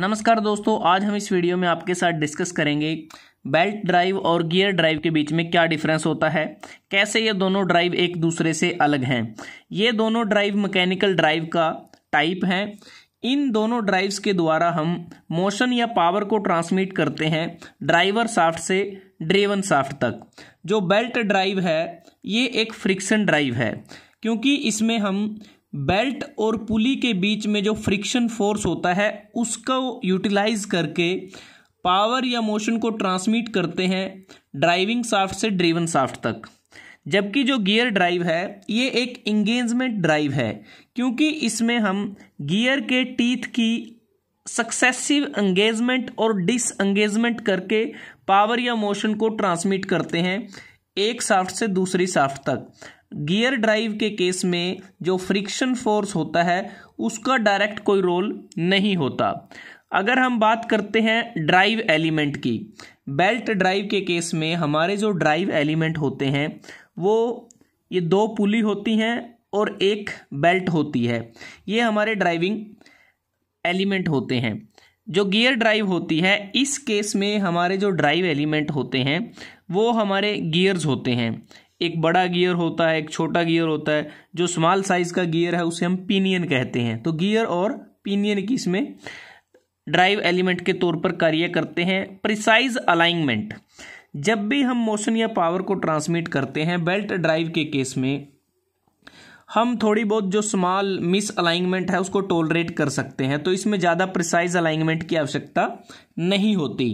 नमस्कार दोस्तों आज हम इस वीडियो में आपके साथ डिस्कस करेंगे बेल्ट ड्राइव और गियर ड्राइव के बीच में क्या डिफरेंस होता है कैसे ये दोनों ड्राइव एक दूसरे से अलग हैं ये दोनों ड्राइव मैकेनिकल ड्राइव का टाइप हैं इन दोनों ड्राइव्स के द्वारा हम मोशन या पावर को ट्रांसमिट करते हैं ड्राइवर साफ्ट से ड्रेवन साफ्ट तक जो बेल्ट ड्राइव है ये एक फ्रिक्शन ड्राइव है क्योंकि इसमें हम बेल्ट और पुली के बीच में जो फ्रिक्शन फोर्स होता है उसको यूटिलाइज करके पावर या मोशन को ट्रांसमिट करते हैं ड्राइविंग साफ्ट से ड्रीवन साफ्ट तक जबकि जो गियर ड्राइव है ये एक इंगेजमेंट ड्राइव है क्योंकि इसमें हम गियर के टीथ की सक्सेसिव एंगेजमेंट और डिस एंगेजमेंट करके पावर या मोशन को ट्रांसमिट करते हैं एक साफ्ट से दूसरी साफ्ट तक गियर ड्राइव के केस में जो फ्रिक्शन फोर्स होता है उसका डायरेक्ट कोई रोल नहीं होता अगर हम बात करते हैं ड्राइव एलिमेंट की बेल्ट ड्राइव के केस में हमारे जो ड्राइव एलिमेंट होते हैं वो ये दो पुली होती हैं और एक बेल्ट होती है ये हमारे ड्राइविंग एलिमेंट होते हैं जो गियर ड्राइव होती है इस केस में हमारे जो ड्राइव एलिमेंट होते हैं वो हमारे गियर्स होते हैं एक बड़ा गियर होता है एक छोटा गियर होता है जो स्मॉल साइज का गियर है उसे हम पिनियन कहते हैं तो गियर और पिनियन की इसमें ड्राइव एलिमेंट के तौर पर कार्य करते हैं प्रिसाइज अलाइनमेंट जब भी हम मोशन या पावर को ट्रांसमिट करते हैं बेल्ट ड्राइव के केस में हम थोड़ी बहुत जो स्मॉल मिस अलाइनमेंट है उसको टोलरेट कर सकते हैं तो इसमें ज़्यादा प्रिसाइज अलाइनमेंट की आवश्यकता नहीं होती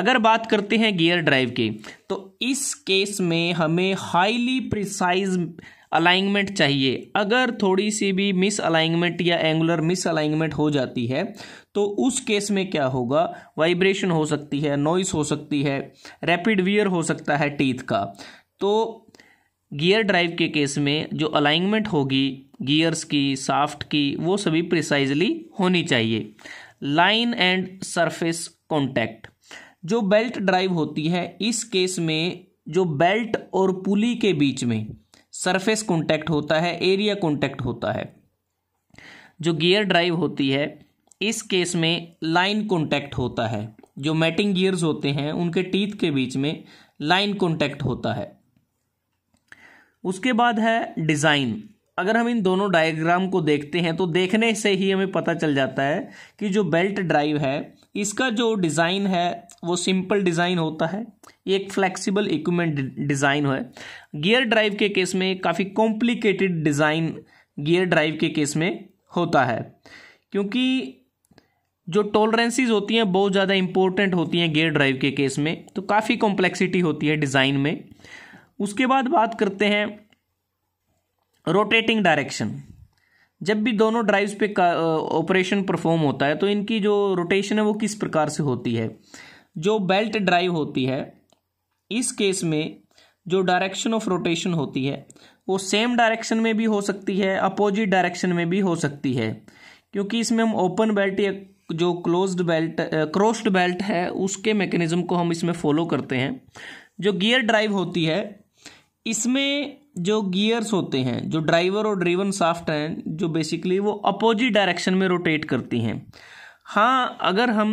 अगर बात करते हैं गियर ड्राइव की तो इस केस में हमें हाईली प्रिसाइज अलाइनमेंट चाहिए अगर थोड़ी सी भी मिस अलाइनमेंट या एंगुलर मिस अलाइनमेंट हो जाती है तो उस केस में क्या होगा वाइब्रेशन हो सकती है नॉइस हो सकती है रैपिड वियर हो सकता है टीथ का तो गियर ड्राइव के केस में जो अलाइनमेंट होगी गियर्स की साफ्ट की वो सभी प्रिसाइजली होनी चाहिए लाइन एंड सरफेस कॉन्टैक्ट जो बेल्ट ड्राइव होती है इस केस में जो बेल्ट और पुली के बीच में सरफेस कॉन्टैक्ट होता है एरिया कॉन्टैक्ट होता है जो गियर ड्राइव होती है इस केस में लाइन कॉन्टैक्ट होता है जो मैटिंग गियर्स होते हैं उनके टीथ के बीच में लाइन कॉन्टैक्ट होता है उसके बाद है डिज़ाइन अगर हम इन दोनों डायग्राम को देखते हैं तो देखने से ही हमें पता चल जाता है कि जो बेल्ट ड्राइव है इसका जो डिज़ाइन है वो सिंपल डिज़ाइन होता है एक फ्लेक्सिबल इक्विपमेंट डिज़ाइन है गियर ड्राइव के केस में काफ़ी कॉम्प्लिकेटेड डिज़ाइन गियर ड्राइव के केस में होता है क्योंकि जो टॉलरेंसीज होती हैं बहुत ज़्यादा इंपॉर्टेंट होती हैं गियर ड्राइव के केस में तो काफ़ी कॉम्प्लेक्सिटी होती है डिज़ाइन में उसके बाद बात करते हैं रोटेटिंग डायरेक्शन जब भी दोनों ड्राइव्स पे ऑपरेशन परफॉर्म होता है तो इनकी जो रोटेशन है वो किस प्रकार से होती है जो बेल्ट ड्राइव होती है इस केस में जो डायरेक्शन ऑफ रोटेशन होती है वो सेम डायरेक्शन में भी हो सकती है अपोजिट डायरेक्शन में भी हो सकती है क्योंकि इसमें हम ओपन बेल्ट या जो क्लोज्ड बेल्ट क्रॉस्ड बेल्ट है उसके मैकेनिज्म को हम इसमें फॉलो करते हैं जो गियर ड्राइव होती है इसमें जो गियर्स होते हैं जो ड्राइवर और ड्रीवन साफ्ट हैं जो बेसिकली वो अपोजिट डायरेक्शन में रोटेट करती हैं हाँ अगर हम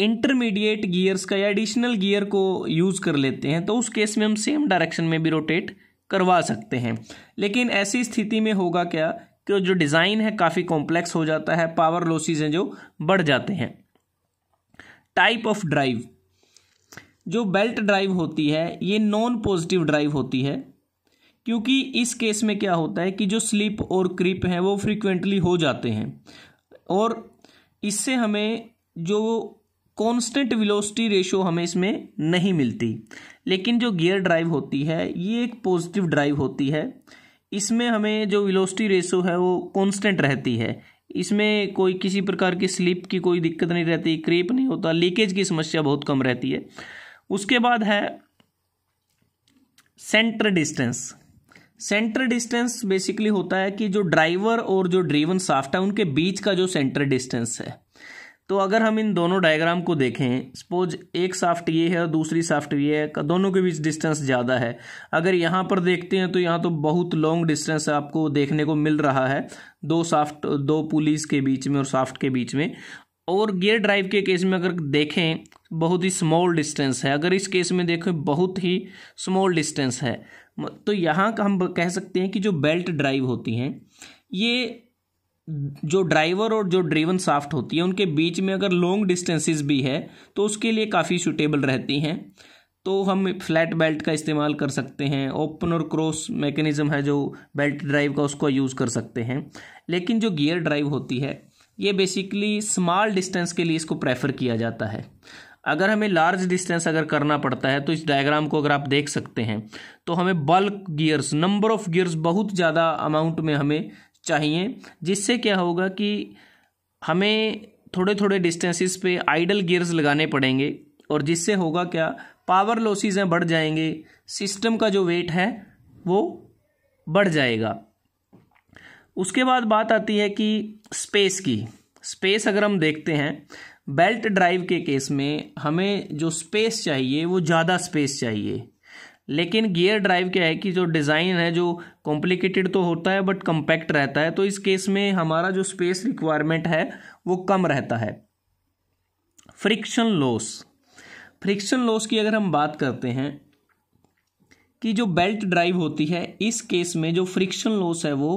इंटरमीडिएट गियर्स का या एडिशनल गियर को यूज़ कर लेते हैं तो उस केस में हम सेम डायरेक्शन में भी रोटेट करवा सकते हैं लेकिन ऐसी स्थिति में होगा क्या कि जो डिज़ाइन है काफ़ी कॉम्प्लेक्स हो जाता है पावर लॉसेज हैं जो बढ़ जाते हैं टाइप ऑफ ड्राइव जो बेल्ट ड्राइव होती है ये नॉन पॉजिटिव ड्राइव होती है क्योंकि इस केस में क्या होता है कि जो स्लिप और क्रिप हैं वो फ्रिक्वेंटली हो जाते हैं और इससे हमें जो कांस्टेंट वेलोसिटी रेशो हमें इसमें नहीं मिलती लेकिन जो गियर ड्राइव होती है ये एक पॉजिटिव ड्राइव होती है इसमें हमें जो वेलोसिटी रेशो है वो कांस्टेंट रहती है इसमें कोई किसी प्रकार की स्लिप की कोई दिक्कत नहीं रहती क्रीप नहीं होता लीकेज की समस्या बहुत कम रहती है उसके बाद है centre distance centre distance basically होता है कि जो ड्राइवर और जो ड्रीवन साफ्ट है उनके बीच का जो सेंटर डिस्टेंस है तो अगर हम इन दोनों डायग्राम को देखें सपोज एक साफ्ट ये है और दूसरी साफ्ट ये है दोनों के बीच डिस्टेंस ज़्यादा है अगर यहाँ पर देखते हैं तो यहाँ तो बहुत लॉन्ग डिस्टेंस आपको देखने को मिल रहा है दो साफ्ट दो पुलिस के बीच में और साफ्ट के बीच में और गियर ड्राइव के केस में अगर देखें बहुत ही स्मॉल डिस्टेंस है अगर इस केस में देखें बहुत ही स्मॉल डिस्टेंस है तो यहाँ का हम कह सकते हैं कि जो बेल्ट ड्राइव होती हैं ये जो ड्राइवर और जो ड्रेवन साफ्ट होती है उनके बीच में अगर लॉन्ग डिस्टेंसेस भी है तो उसके लिए काफ़ी सूटेबल रहती हैं तो हम फ्लैट बेल्ट का इस्तेमाल कर सकते हैं ओपन और क्रॉस मैकेनिज़्म है जो बेल्ट ड्राइव का उसको यूज़ कर सकते हैं लेकिन जो गियर ड्राइव होती है ये बेसिकली स्मॉल डिस्टेंस के लिए इसको प्रेफर किया जाता है अगर हमें लार्ज डिस्टेंस अगर करना पड़ता है तो इस डायग्राम को अगर आप देख सकते हैं तो हमें bulk gears number of gears बहुत ज़्यादा अमाउंट में हमें चाहिए जिससे क्या होगा कि हमें थोड़े थोड़े डिस्टेंसेस पे आइडल गियर्स लगाने पड़ेंगे और जिससे होगा क्या पावर लॉसेज हैं बढ़ जाएंगे सिस्टम का जो वेट है वो बढ़ जाएगा उसके बाद बात आती है कि स्पेस की स्पेस अगर हम देखते हैं बेल्ट ड्राइव के केस में हमें जो स्पेस चाहिए वो ज़्यादा स्पेस चाहिए लेकिन गियर ड्राइव क्या है कि जो डिज़ाइन है जो कॉम्प्लिकेटेड तो होता है बट कम्पैक्ट रहता है तो इस केस में हमारा जो स्पेस रिक्वायरमेंट है वो कम रहता है फ्रिक्शन लॉस फ्रिक्शन लॉस की अगर हम बात करते हैं कि जो बेल्ट ड्राइव होती है इस केस में जो फ्रिक्शन लॉस है वो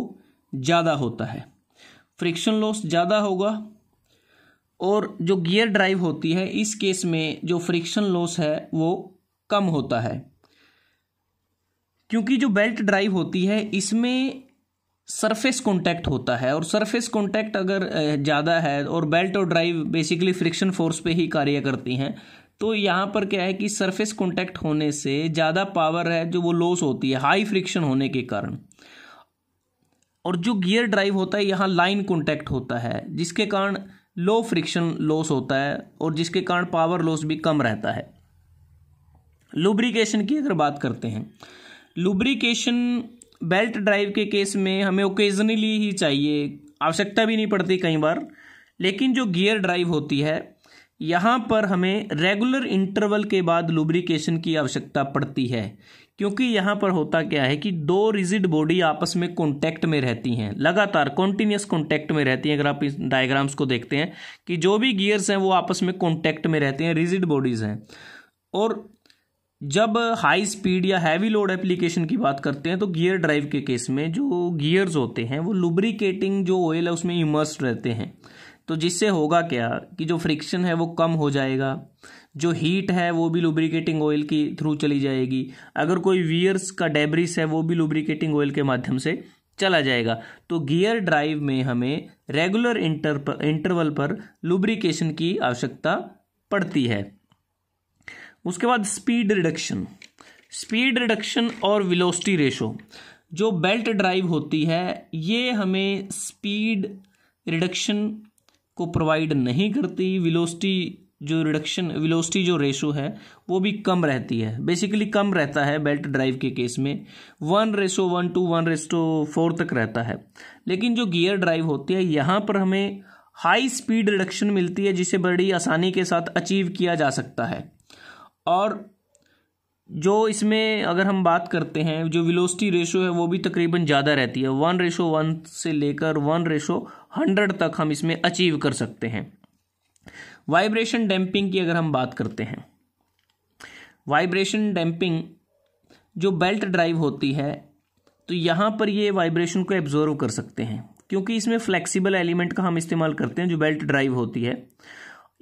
ज़्यादा होता है फ्रिक्शन लॉस ज़्यादा होगा और जो गियर ड्राइव होती है इस केस में जो फ्रिक्शन लॉस है वो कम होता है क्योंकि जो बेल्ट ड्राइव होती है इसमें सरफेस कॉन्टैक्ट होता है और सरफेस कॉन्टैक्ट अगर ज़्यादा है और बेल्ट और ड्राइव बेसिकली फ्रिक्शन फोर्स पे ही कार्य करती हैं तो यहाँ पर क्या है कि सरफेस कॉन्टैक्ट होने से ज़्यादा पावर है जो वो लॉस होती है हाई फ्रिक्शन होने के कारण और जो गियर ड्राइव होता है यहाँ लाइन कॉन्टैक्ट होता है जिसके कारण लो फ्रिक्शन लॉस होता है और जिसके कारण पावर लॉस भी कम रहता है लुब्रिकेशन की अगर बात करते हैं लुब्रिकेशन बेल्ट ड्राइव के केस में हमें ओकेजनली ही चाहिए आवश्यकता भी नहीं पड़ती कई बार लेकिन जो गियर ड्राइव होती है यहाँ पर हमें रेगुलर इंटरवल के बाद लुब्रिकेशन की आवश्यकता पड़ती है क्योंकि यहाँ पर होता क्या है कि दो रिजिड बॉडी आपस में कॉन्टैक्ट में रहती हैं लगातार कॉन्टीन्यूस कॉन्टैक्ट में रहती हैं अगर आप इस डायग्राम्स को देखते हैं कि जो भी गियर्स हैं वो आपस में कॉन्टैक्ट में रहते हैं रिजिड बॉडीज़ हैं और जब हाई स्पीड या हैवी लोड एप्लीकेशन की बात करते हैं तो गियर ड्राइव के केस में जो गियर्स होते हैं वो लुब्रिकेटिंग जो ऑयल है उसमें इमर्स रहते हैं तो जिससे होगा क्या कि जो फ्रिक्शन है वो कम हो जाएगा जो हीट है वो भी लुब्रिकेटिंग ऑयल के थ्रू चली जाएगी अगर कोई वियर्स का डेब्रिस है वो भी लुब्रिकेटिंग ऑयल के माध्यम से चला जाएगा तो गियर ड्राइव में हमें रेगुलर इंटर इंटरवल पर लुब्रिकेशन की आवश्यकता पड़ती है उसके बाद स्पीड रिडक्शन स्पीड रिडक्शन और विलोस्टी रेशो जो बेल्ट ड्राइव होती है ये हमें स्पीड रिडक्शन को प्रोवाइड नहीं करती विलोस्टी जो रिडक्शन विलोस्टी जो रेशो है वो भी कम रहती है बेसिकली कम रहता है बेल्ट ड्राइव के केस में one ratio one to one ratio four तक रहता है लेकिन जो गियर ड्राइव होती है यहाँ पर हमें हाई स्पीड रिडक्शन मिलती है जिसे बड़ी आसानी के साथ अचीव किया जा सकता है और जो इसमें अगर हम बात करते हैं जो विलोसिटी रेशो है वो भी तकरीबन ज़्यादा रहती है वन रेशो वन से लेकर वन रेशो हंड्रेड तक हम इसमें अचीव कर सकते हैं वाइब्रेशन डैम्पिंग की अगर हम बात करते हैं वाइब्रेशन डैम्पिंग जो बेल्ट ड्राइव होती है तो यहाँ पर ये वाइब्रेशन को एब्जॉर्व कर सकते हैं क्योंकि इसमें फ्लेक्सिबल एलिमेंट का हम इस्तेमाल करते हैं जो बेल्ट ड्राइव होती है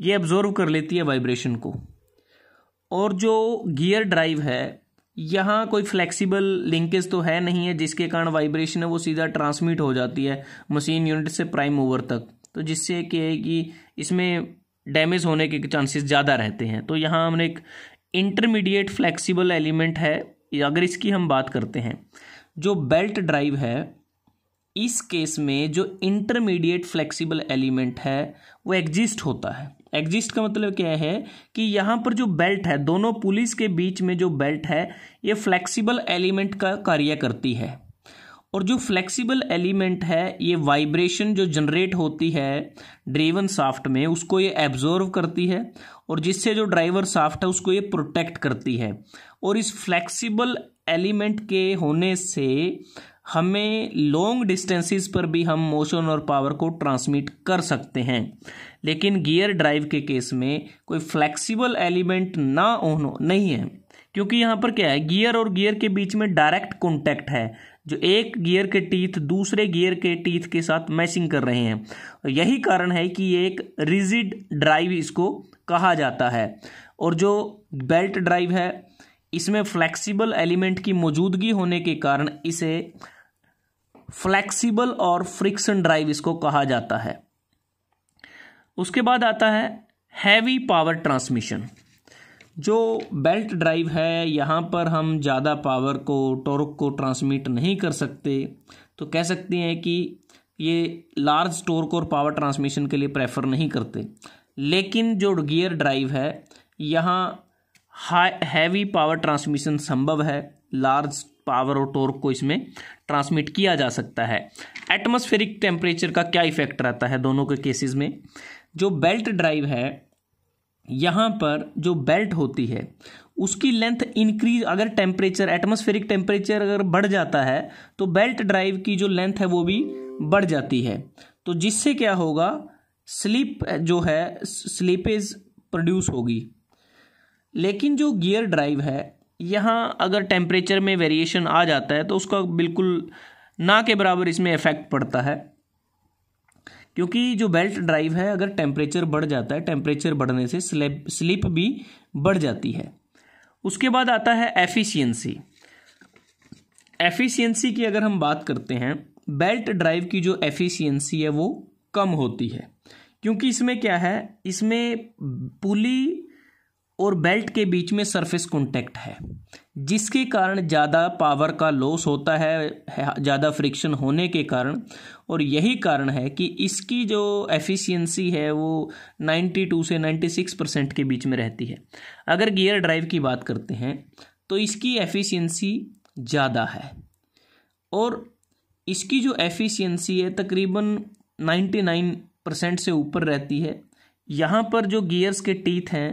ये एब्जॉर्व कर लेती है वाइब्रेशन को और जो गियर ड्राइव है यहाँ कोई फ्लेक्सिबल लिंकेज तो है नहीं है जिसके कारण वाइब्रेशन है वो सीधा ट्रांसमिट हो जाती है मशीन यूनिट से प्राइम ओवर तक तो जिससे कि इसमें डैमेज होने के चांसेस ज़्यादा रहते हैं तो यहाँ हमने एक इंटरमीडिएट फ्लेक्सिबल एलिमेंट है अगर इसकी हम बात करते हैं जो बेल्ट ड्राइव है इस केस में जो इंटरमीडिएट फ्लेक्सिबल एलिमेंट है वो एग्जिस्ट होता है एग्जिस्ट का मतलब क्या है कि यहाँ पर जो बेल्ट है दोनों पुलिस के बीच में जो बेल्ट है ये फ्लेक्सिबल एलिमेंट का कार्य करती है और जो फ्लेक्सिबल एलिमेंट है ये वाइब्रेशन जो जनरेट होती है ड्रेवन साफ्ट में उसको ये एब्जॉर्व करती है और जिससे जो ड्राइवर साफ्ट है उसको ये प्रोटेक्ट करती है और इस फ्लेक्सिबल एलिमेंट के होने से हमें लॉन्ग डिस्टेंसेस पर भी हम मोशन और पावर को ट्रांसमिट कर सकते हैं लेकिन गियर ड्राइव के केस में कोई फ्लेक्सिबल एलिमेंट ना होना नहीं है क्योंकि यहाँ पर क्या है गियर और गियर के बीच में डायरेक्ट कॉन्टैक्ट है जो एक गियर के टीथ दूसरे गियर के टीथ के साथ मैचिंग कर रहे हैं यही कारण है कि ये एक रिजिड ड्राइव इसको कहा जाता है और जो बेल्ट ड्राइव है इसमें फ्लेक्सिबल एलिमेंट की मौजूदगी होने के कारण इसे फ्लेक्सिबल और फ्रिक्शन ड्राइव इसको कहा जाता है उसके बाद आता है हैवी पावर ट्रांसमिशन जो बेल्ट ड्राइव है यहाँ पर हम ज़्यादा पावर को टॉर्क को ट्रांसमिट नहीं कर सकते तो कह सकते हैं कि ये लार्ज टॉर्क और पावर ट्रांसमिशन के लिए प्रेफर नहीं करते लेकिन जो गियर ड्राइव है यहाँ हाई हैवी पावर ट्रांसमिशन संभव है लार्ज पावर और टोर्क को इसमें ट्रांसमिट किया जा सकता है एटमॉस्फेरिक टेम्परेचर का क्या इफेक्ट रहता है दोनों के केसेस में जो बेल्ट ड्राइव है यहाँ पर जो बेल्ट होती है उसकी लेंथ इंक्रीज अगर टेम्परेचर एटमोस्फेरिक टेम्परेचर अगर बढ़ जाता है तो बेल्ट ड्राइव की जो लेंथ है वो भी बढ़ जाती है तो जिससे क्या होगा स्लिप जो है स्लिपेज प्रोड्यूस होगी लेकिन जो गियर ड्राइव है यहाँ अगर टेम्परेचर में वेरिएशन आ जाता है तो उसका बिल्कुल ना के बराबर इसमें इफ़ेक्ट पड़ता है क्योंकि जो बेल्ट ड्राइव है अगर टेम्परेचर बढ़ जाता है टेम्परेचर बढ़ने से स्लिप स्लिप भी बढ़ जाती है उसके बाद आता है एफिशिएंसी एफिशिएंसी की अगर हम बात करते हैं बेल्ट ड्राइव की जो एफिशिएंसी है वो कम होती है क्योंकि इसमें क्या है इसमें पुली और बेल्ट के बीच में सरफेस कॉन्टैक्ट है जिसके कारण ज़्यादा पावर का लॉस होता है ज़्यादा फ्रिक्शन होने के कारण और यही कारण है कि इसकी जो एफिशिएंसी है वो 92 से 96 परसेंट के बीच में रहती है अगर गियर ड्राइव की बात करते हैं तो इसकी एफिशिएंसी ज़्यादा है और इसकी जो एफिशिएंसी है तकरीबन 99 परसेंट से ऊपर रहती है यहाँ पर जो गियर्स के टीथ हैं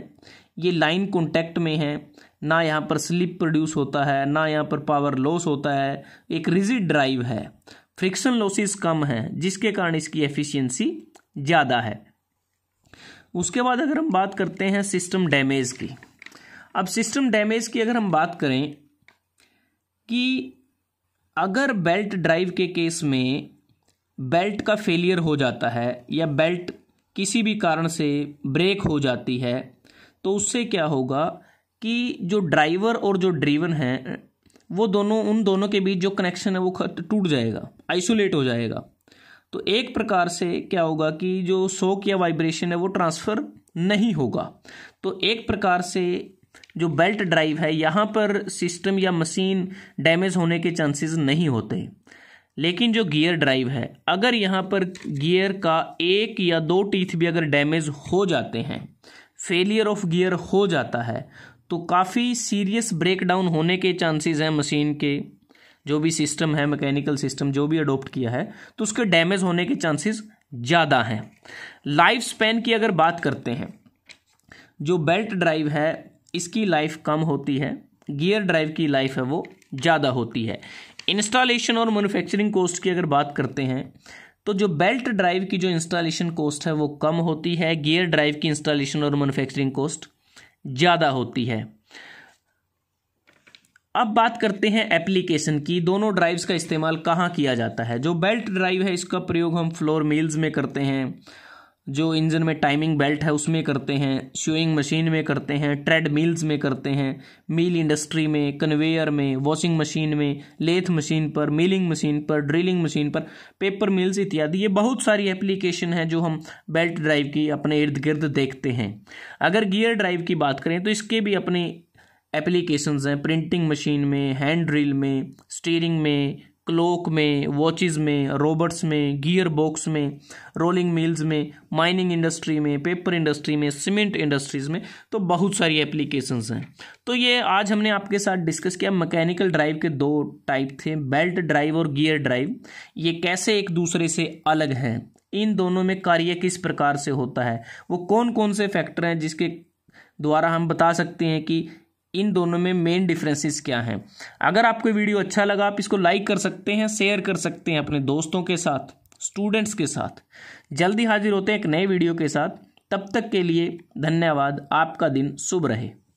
ये लाइन कॉन्टैक्ट में है ना यहाँ पर स्लिप प्रोड्यूस होता है ना यहाँ पर पावर लॉस होता है एक रिजिड ड्राइव है फ्रिक्शन लॉसेस कम है जिसके कारण इसकी एफिशिएंसी ज़्यादा है उसके बाद अगर हम बात करते हैं सिस्टम डैमेज की अब सिस्टम डैमेज की अगर हम बात करें कि अगर बेल्ट ड्राइव के केस में बेल्ट का फेलियर हो जाता है या बेल्ट किसी भी कारण से ब्रेक हो जाती है तो उससे क्या होगा कि जो ड्राइवर और जो ड्रीवन है वो दोनों उन दोनों के बीच जो कनेक्शन है वो टूट जाएगा आइसोलेट हो जाएगा तो एक प्रकार से क्या होगा कि जो शोक या वाइब्रेशन है वो ट्रांसफ़र नहीं होगा तो एक प्रकार से जो बेल्ट ड्राइव है यहाँ पर सिस्टम या मशीन डैमेज होने के चांसेस नहीं होते लेकिन जो गियर ड्राइव है अगर यहाँ पर गियर का एक या दो टीथ भी अगर डैमेज हो जाते हैं फेलियर ऑफ गियर हो जाता है तो काफ़ी सीरियस ब्रेकडाउन होने के चांसेस हैं मशीन के जो भी सिस्टम है मैकेनिकल सिस्टम जो भी अडोप्ट किया है तो उसके डैमेज होने के चांसेस ज़्यादा हैं लाइफ स्पैन की अगर बात करते हैं जो बेल्ट ड्राइव है इसकी लाइफ कम होती है गियर ड्राइव की लाइफ है वो ज़्यादा होती है इंस्टॉलेशन और मैन्युफैक्चरिंग कॉस्ट की अगर बात करते हैं तो जो बेल्ट ड्राइव की जो इंस्टॉलेशन कॉस्ट है वो कम होती है गियर ड्राइव की इंस्टॉलेशन और मैनुफेक्चरिंग कॉस्ट ज़्यादा होती है अब बात करते हैं एप्लीकेशन की दोनों ड्राइव्स का इस्तेमाल कहाँ किया जाता है जो बेल्ट ड्राइव है इसका प्रयोग हम फ्लोर मील्स में करते हैं जो इंजन में टाइमिंग बेल्ट है उसमें करते हैं शोइंग मशीन में करते हैं ट्रेड मिल्स में करते हैं मिल इंडस्ट्री में कन्वेयर में वॉशिंग मशीन में लेथ मशीन पर मिलिंग मशीन पर ड्रिलिंग मशीन पर पेपर मिल्स इत्यादि ये बहुत सारी एप्लीकेशन है जो हम बेल्ट ड्राइव की अपने इर्द गिर्द देखते हैं अगर गियर ड्राइव की बात करें तो इसके भी अपने एप्लीकेशंस हैं प्रिंटिंग मशीन में हैंड ड्रिल में स्टीयरिंग में क्लोक में वॉचेस में रोबोट्स में गियर बॉक्स में रोलिंग मिल्स में माइनिंग इंडस्ट्री में पेपर इंडस्ट्री में सीमेंट इंडस्ट्रीज़ में तो बहुत सारी एप्लीकेशंस हैं तो ये आज हमने आपके साथ डिस्कस किया मैकेनिकल ड्राइव के दो टाइप थे बेल्ट ड्राइव और गियर ड्राइव ये कैसे एक दूसरे से अलग हैं इन दोनों में कार्य किस प्रकार से होता है वो कौन कौन से फैक्टर हैं जिसके द्वारा हम बता सकते हैं कि इन दोनों में मेन डिफरेंसेस क्या हैं अगर आपको वीडियो अच्छा लगा आप इसको लाइक कर सकते हैं शेयर कर सकते हैं अपने दोस्तों के साथ स्टूडेंट्स के साथ जल्दी हाजिर होते हैं एक नए वीडियो के साथ तब तक के लिए धन्यवाद आपका दिन शुभ रहे